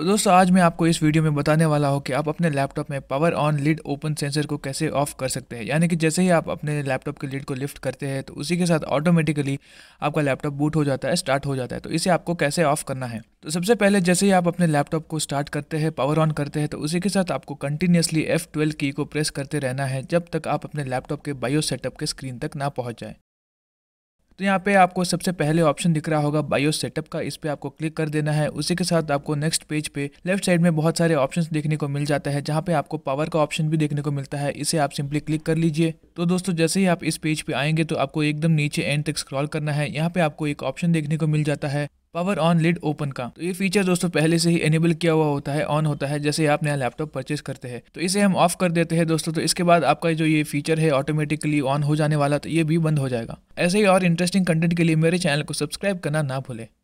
तो दोस्तों आज मैं आपको इस वीडियो में बताने वाला हूँ कि आप अपने लैपटॉप में power on lid open sensor को कैसे ऑफ कर सकते हैं यानी कि जैसे ही आप अपने लैपटॉप के लिड को लिफ्ट करते हैं तो उसी के साथ ऑटोमेटिकली आपका लैपटॉप बूट हो जाता है स्टार्ट हो जाता है तो इसे आपको कैसे ऑफ करना है तो सबसे पहले जैसे ही आप अपने लैपटॉप को स्टार्ट करते हैं पावर ऑन करते हैं तो उसी के साथ आपको कंटिन्यूसली एफ की को प्रेस करते रहना है जब तक आप अपने लैपटॉप के बायो सेटअप के स्क्रीन तक ना पहुँच जाए तो यहाँ पे आपको सबसे पहले ऑप्शन दिख रहा होगा बायो सेटअप का इस पर आपको क्लिक कर देना है उसी के साथ आपको नेक्स्ट पेज पे लेफ्ट साइड में बहुत सारे ऑप्शन देखने को मिल जाता है जहाँ पे आपको पावर का ऑप्शन भी देखने को मिलता है इसे आप सिंपली क्लिक कर लीजिए तो दोस्तों जैसे ही आप इस पेज पे आएंगे तो आपको एकदम नीचे एंड तक स्क्रॉल करना है यहाँ पे आपको एक ऑप्शन देखने को मिल जाता है पावर ऑन लिड ओपन का तो ये फीचर दोस्तों पहले से ही एनेबल किया हुआ होता है ऑन होता है जैसे आप नया लैपटॉप परचेज करते हैं तो इसे हम ऑफ कर देते हैं दोस्तों तो इसके बाद आपका जो ये फीचर है ऑटोमेटिकली ऑन हो जाने वाला तो ये भी बंद हो जाएगा ऐसे ही और इंटरेस्टिंग कंटेंट के लिए मेरे चैनल को सब्सक्राइब करना ना भूलें